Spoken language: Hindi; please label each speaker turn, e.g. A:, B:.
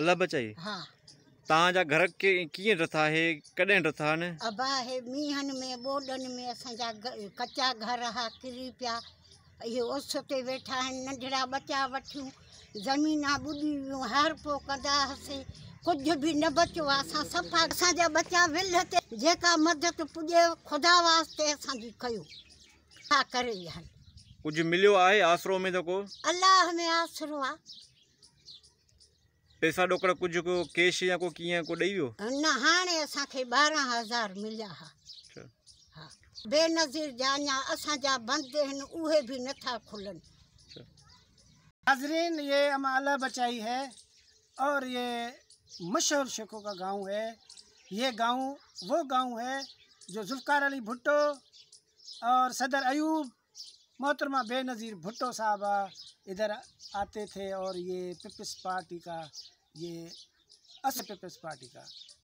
A: अल्लाह बचाई हां ता जा घर के की रथा है कदे रथा ने
B: अबा है मीहन में बोडन में अस जा कच्चा घर हा किरी पिया इहो उस ते बैठा है नढड़ा ॿचा वठू ज़मीना ॿुॾी वियूं हर पो कदा हसे कुछ भी न बचो आहे सफ़ा असांजा जा विल ते जेका मदद पुजे खुदा वास्ते जी कयो का करे हल
A: कुछ मिलियो आहे आसरो में तो को
B: अल्लाह में आसरो आ
A: पैसा डोकड़ कुछ को कैश या को किया को दई वियो
B: न हाने असा के 12000 मिलया हा हां बेनजीर जानिया असा जा बंद हन ओहे भी न था
C: खुलन हाजरीन ये अमाला बचाई है और ये मशहूर शेखों का गांव है ये गांव वो गांव है जो जुल्फ़ार अली भुट्टो और सदर अयूब मोहतरमा बेनज़ीर भुट्टो साहब इधर आते थे और ये पीपल्स पार्टी का ये असल पीपल्स पार्टी का